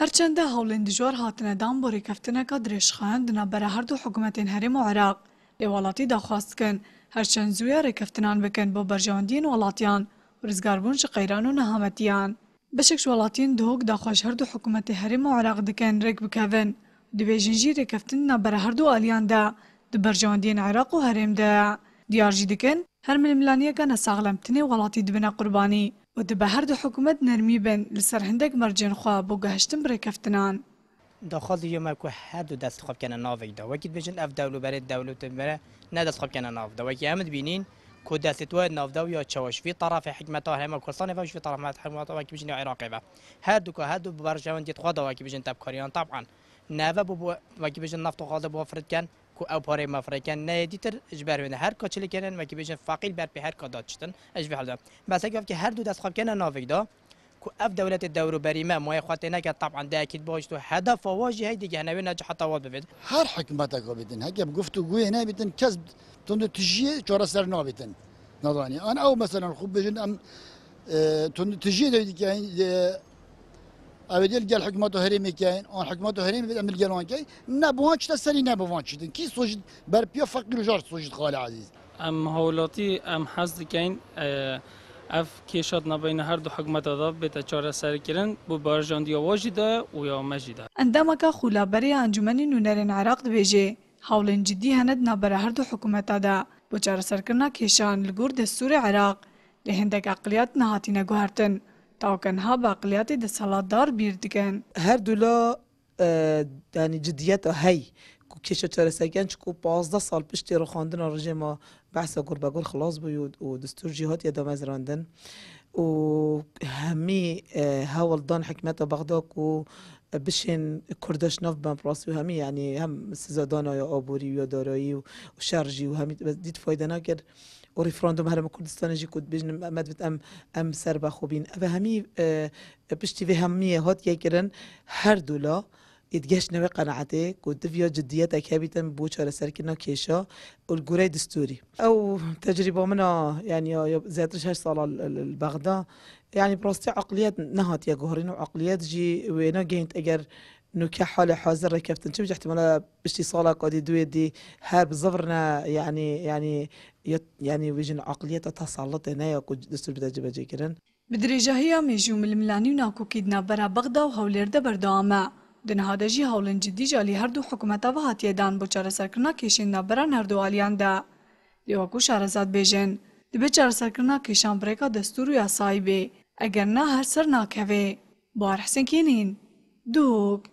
هرچند هولند جور هاتن دام بۆ ڕێکەفتنەکە درێژخاندنە بەرە هەردوو حکوومەتین هەرێم و عراق لێ وڵاتی داخواستکن هەرچەند زوویە ڕێکەفتنان بکەن بۆ بەرژەوەندین وڵاتیان ورزگاربوون ش قەیران و نەهامەتیان بەشێکش وڵاتین دۆک داخواش هەردوو حکوومەتی هەرێم و عراق دکەن ڕێک بکەون دبێژنجی ڕێکەفتنە آليان هەردوو دو دبەرژەوەندین عراق و هەرێمدایە. دیار جی دکن هر ململانیەکە تنه ولاتی دبنا قربانی و دبە هەردوو حکوومەت نەرمی بن لەسەر هەندێک مەرجێنخوا بۆ گەهشتن بڕێکەفتنان. داخواازی یمەکو هەردوو دەست خۆبکەنە ناوێکدا وەکیت بژن ئەف دەولوبەرێت دەولوتمرە نەدەست خۆبکەنە ناودا وەکی امد بینین کو دەست وای ناودا و یا چوش فی طرف حکمت و حکمەت هەمە کوردستانی فەش طرفات هەمواتەوەکی بژین عێراقیەوە هەردووکە هەردوو بەرژەوەندی خوا داواکی بژن تەبکاریان طبعاان ناوە بۆ وەکی بژن نفت و خواڵدە بۆ فردکەن كو او پاره مفرکن نه دیتر اجبر و هر کچلی کنن و کی فقیل بر هر کا داتشتن اجبر حالا بس گفت که هر دو دست خواب کنن ناویدا كو اف دولت الدورو بريما ما يخوات هناك طبعا ده اكيد بوجتو هدف واجي هيدي هنا وين نجح حتى واد بيد هر حكمتك اكو بيدن هيك بقفتو جو هنا بيدن كذب تندو تجي جورا سر نو بيدن نظراني انا او مثلا خب بيجن ام تندو تجي ده اویدل گل حکمت و هرمی کین آن حکمت و هرمی بدم گل آن کین نه بوان چتا سری نه بوان چیدن کی سوجد بر پیا فقیر جار سوجد خال عزیز ام حولاتی ام حزد کین اف کیشاد نبین هر دو حکمت ادا به چاره سر کردن بو بارجان دی واجیدا و یا مجیدا اندمکا خولابری انجمن نونرن عراق دویجه حولن جدی هند نبر هر دو حکومت ادا بو چاره سر کردن کیشان لګور دستور عراق له هندک اقلیت نهاتینه ګهرتن Tavkenha baqliyatê de saladar bîr dikin. Her dula e, yani ciddiyeta hey ku keşe çeresekken çku 15 sal piştê rixandina rejima behsa gurbagor xilas bû û destûr jî hatiye damezrandin. وهمي آه، هاول دان حكمت بغداد و بشن کردش نف بم پراسی و همی یعنی هم سزادان یا ابوري و دارایی و شرجی و همی دید فایده نکرد و ریفراندوم هرم كردستان جی کد بجن مدبت ام ام سر بين و همی آه، بشتی و همیه هات یکرن هر دولا ادگش نوی جدیت قەنەعاتێ گوتڤیا جددیەتێک هەبیتم بۆ چارەسەرکردنا کێشە ئۆلگورەی دستوری او تجربه منا یعنی يعني زیادر شش ساڵە البغدا یعنی يعني براستی عقلیت نهات یا گوهرین و عقلیت جی وێنە گەینت ئەگەر نوكا حال حاضر را كابتن شبج احتمال بشتي صالة قادي دوي دي هرب زفرنا یعنی يعني، یعنی يعني ويجن عقلية تسلط هنا يا دستور بدا جبا جيكرن بدرجة هي ميجوم الملاني ناکو کیدنا برا بغدا و هولیر دا بردوامه Di nihade jî hewlên cidî calî her du hikûmeta ve hatiye dan bo çareserkirina kêşînina beran her du aliyan de. Lêvaku Şarazat bêjin, dibe çareserkirina kêşan birêka destûr û yasayî bê, eger na her ser nakeve. Buhar Hesên Kênîn, Dûk